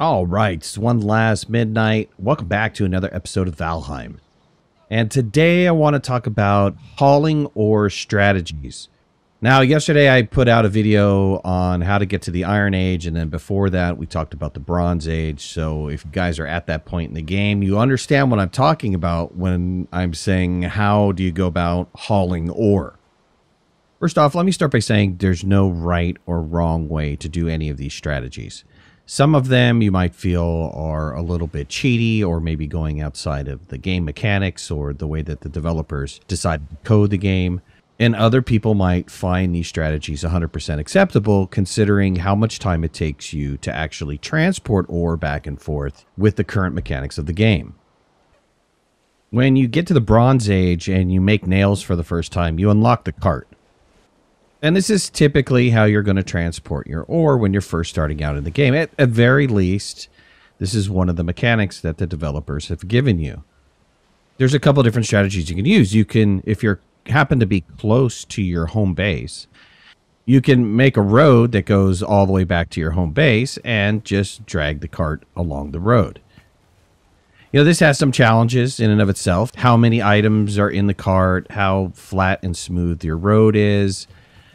All right, it's one last midnight. Welcome back to another episode of Valheim. And today I want to talk about hauling ore strategies. Now, yesterday I put out a video on how to get to the Iron Age, and then before that we talked about the Bronze Age. So if you guys are at that point in the game, you understand what I'm talking about when I'm saying how do you go about hauling ore. First off, let me start by saying there's no right or wrong way to do any of these strategies. Some of them you might feel are a little bit cheaty or maybe going outside of the game mechanics or the way that the developers decide to code the game. And other people might find these strategies 100% acceptable considering how much time it takes you to actually transport ore back and forth with the current mechanics of the game. When you get to the Bronze Age and you make nails for the first time, you unlock the cart. And this is typically how you're going to transport your ore when you're first starting out in the game. At, at very least, this is one of the mechanics that the developers have given you. There's a couple different strategies you can use. You can, if you happen to be close to your home base, you can make a road that goes all the way back to your home base and just drag the cart along the road. You know, this has some challenges in and of itself. How many items are in the cart, how flat and smooth your road is,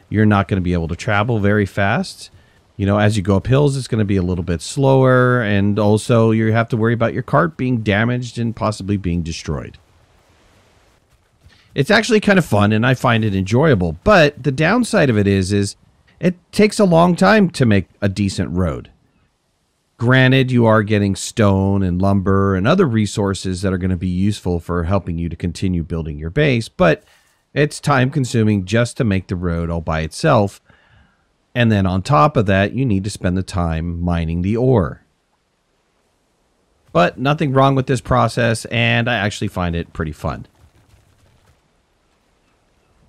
you're not going to be able to travel very fast. You know, as you go up hills, it's going to be a little bit slower, and also you have to worry about your cart being damaged and possibly being destroyed. It's actually kind of fun, and I find it enjoyable. But the downside of it is, is it takes a long time to make a decent road. Granted, you are getting stone and lumber and other resources that are going to be useful for helping you to continue building your base, but it's time consuming just to make the road all by itself. And then on top of that, you need to spend the time mining the ore. But nothing wrong with this process, and I actually find it pretty fun.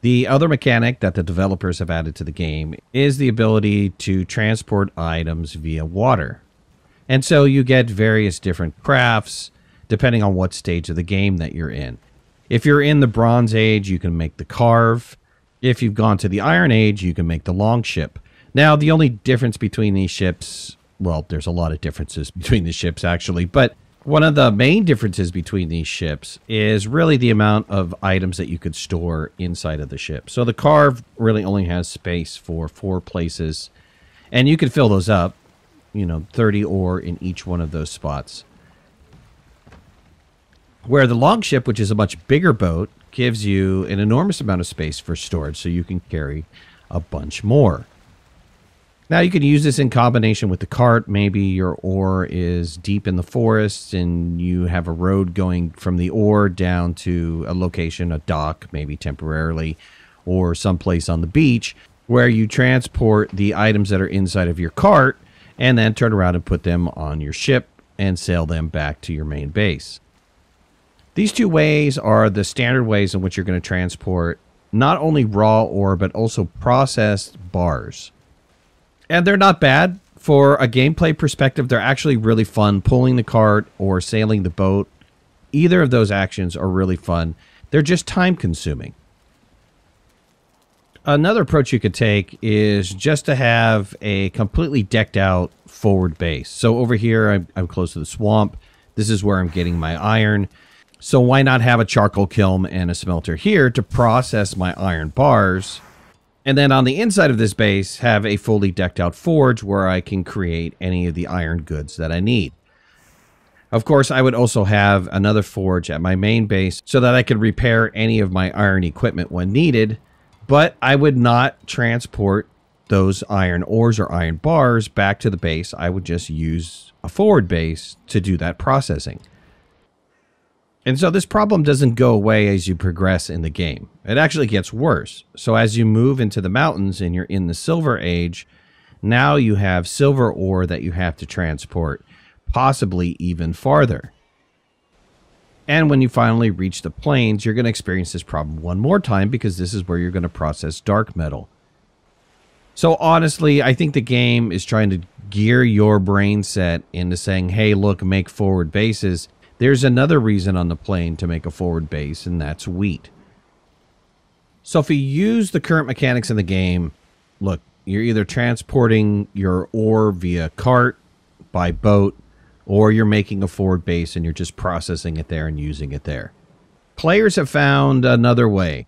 The other mechanic that the developers have added to the game is the ability to transport items via water. And so you get various different crafts depending on what stage of the game that you're in. If you're in the Bronze Age, you can make the carve. If you've gone to the Iron Age, you can make the long ship. Now, the only difference between these ships, well, there's a lot of differences between the ships actually, but one of the main differences between these ships is really the amount of items that you could store inside of the ship. So the carve really only has space for four places, and you could fill those up, you know, 30 ore in each one of those spots. Where the log ship, which is a much bigger boat, gives you an enormous amount of space for storage, so you can carry a bunch more. Now you can use this in combination with the cart. Maybe your ore is deep in the forest and you have a road going from the ore down to a location, a dock, maybe temporarily, or someplace on the beach where you transport the items that are inside of your cart and then turn around and put them on your ship and sail them back to your main base. These two ways are the standard ways in which you're going to transport not only raw ore, but also processed bars. And they're not bad. For a gameplay perspective, they're actually really fun. Pulling the cart or sailing the boat, either of those actions are really fun. They're just time consuming. Another approach you could take is just to have a completely decked out forward base. So over here, I'm, I'm close to the swamp. This is where I'm getting my iron. So why not have a charcoal kiln and a smelter here to process my iron bars? And then on the inside of this base, have a fully decked out forge where I can create any of the iron goods that I need. Of course, I would also have another forge at my main base so that I could repair any of my iron equipment when needed, but I would not transport those iron ores or iron bars back to the base. I would just use a forward base to do that processing. And so this problem doesn't go away as you progress in the game. It actually gets worse. So as you move into the mountains and you're in the silver age, now you have silver ore that you have to transport, possibly even farther. And when you finally reach the plains, you're going to experience this problem one more time because this is where you're going to process dark metal. So honestly, I think the game is trying to gear your brain set into saying, hey, look, make forward bases there's another reason on the plane to make a forward base, and that's wheat. So if you use the current mechanics in the game, look, you're either transporting your ore via cart, by boat, or you're making a forward base and you're just processing it there and using it there. Players have found another way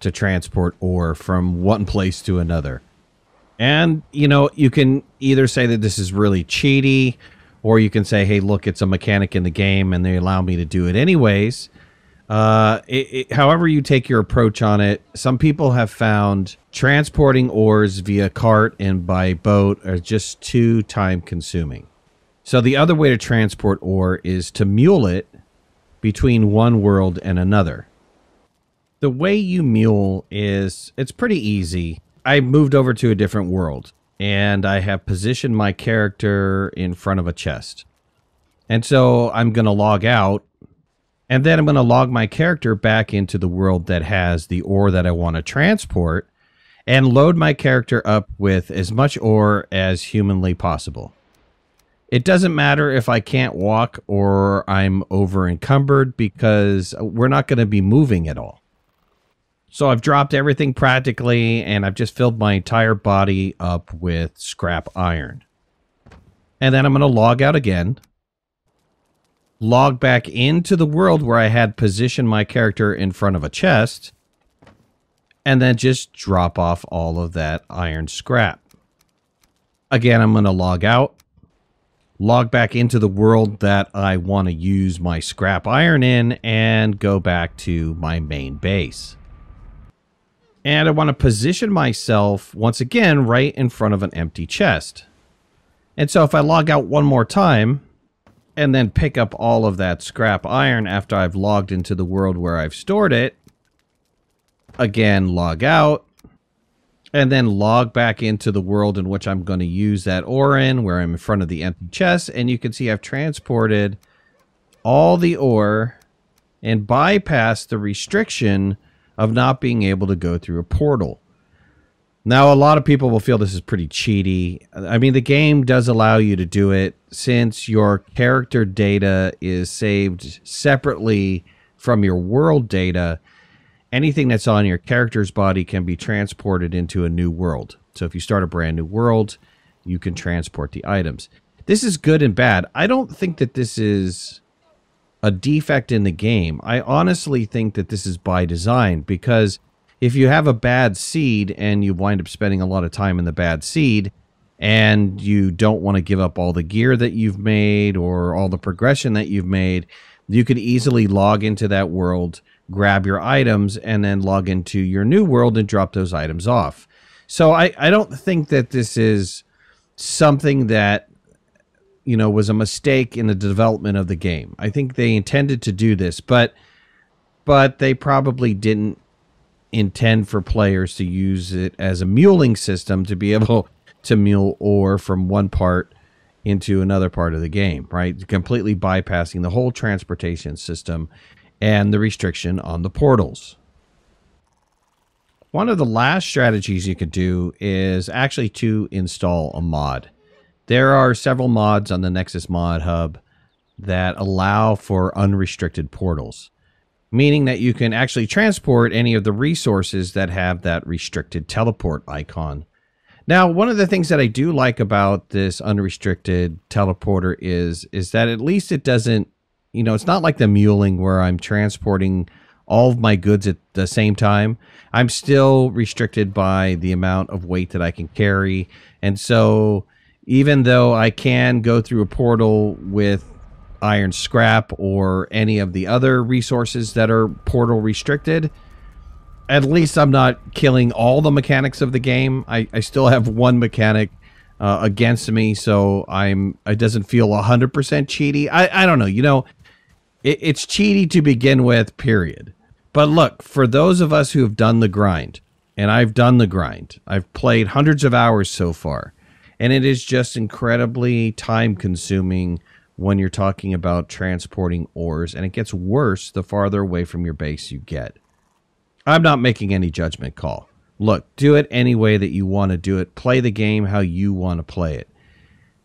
to transport ore from one place to another. And, you know, you can either say that this is really cheaty or you can say, hey, look, it's a mechanic in the game, and they allow me to do it anyways. Uh, it, it, however, you take your approach on it, some people have found transporting ores via cart and by boat are just too time consuming. So, the other way to transport ore is to mule it between one world and another. The way you mule is it's pretty easy. I moved over to a different world and I have positioned my character in front of a chest. And so I'm going to log out and then I'm going to log my character back into the world that has the ore that I want to transport and load my character up with as much ore as humanly possible. It doesn't matter if I can't walk or I'm over encumbered because we're not going to be moving at all. So I've dropped everything practically and I've just filled my entire body up with scrap iron. And then I'm going to log out again. Log back into the world where I had positioned my character in front of a chest. And then just drop off all of that iron scrap. Again, I'm going to log out. Log back into the world that I want to use my scrap iron in and go back to my main base. And I want to position myself once again right in front of an empty chest. And so if I log out one more time and then pick up all of that scrap iron after I've logged into the world where I've stored it, again, log out, and then log back into the world in which I'm going to use that ore in, where I'm in front of the empty chest, and you can see I've transported all the ore and bypassed the restriction of not being able to go through a portal. Now, a lot of people will feel this is pretty cheaty. I mean, the game does allow you to do it since your character data is saved separately from your world data. Anything that's on your character's body can be transported into a new world. So, if you start a brand new world, you can transport the items. This is good and bad. I don't think that this is a defect in the game. I honestly think that this is by design because if you have a bad seed and you wind up spending a lot of time in the bad seed and you don't want to give up all the gear that you've made or all the progression that you've made, you could easily log into that world, grab your items, and then log into your new world and drop those items off. So I, I don't think that this is something that you know, was a mistake in the development of the game. I think they intended to do this, but but they probably didn't intend for players to use it as a muling system to be able to mule ore from one part into another part of the game, right? Completely bypassing the whole transportation system and the restriction on the portals. One of the last strategies you could do is actually to install a mod. There are several mods on the Nexus Mod Hub that allow for unrestricted portals, meaning that you can actually transport any of the resources that have that restricted teleport icon. Now, one of the things that I do like about this unrestricted teleporter is is that at least it doesn't, you know, it's not like the muling where I'm transporting all of my goods at the same time. I'm still restricted by the amount of weight that I can carry. And so even though I can go through a portal with iron scrap or any of the other resources that are portal restricted, at least I'm not killing all the mechanics of the game. I, I still have one mechanic uh, against me, so I'm it doesn't feel 100% cheaty. I, I don't know. You know, it, it's cheaty to begin with, period. But look, for those of us who have done the grind, and I've done the grind, I've played hundreds of hours so far and it is just incredibly time consuming when you're talking about transporting ores, and it gets worse the farther away from your base you get. I'm not making any judgment call. Look, do it any way that you want to do it. Play the game how you want to play it.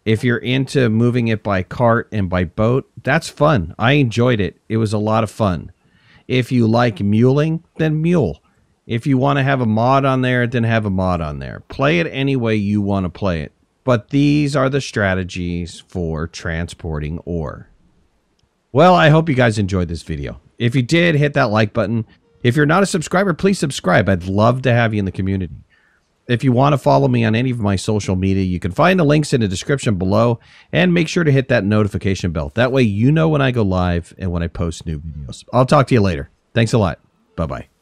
If you're into moving it by cart and by boat, that's fun. I enjoyed it. It was a lot of fun. If you like muling, then mule. If you want to have a mod on there, then have a mod on there. Play it any way you want to play it but these are the strategies for transporting ore. Well, I hope you guys enjoyed this video. If you did, hit that like button. If you're not a subscriber, please subscribe. I'd love to have you in the community. If you want to follow me on any of my social media, you can find the links in the description below and make sure to hit that notification bell. That way you know when I go live and when I post new videos. I'll talk to you later. Thanks a lot. Bye bye.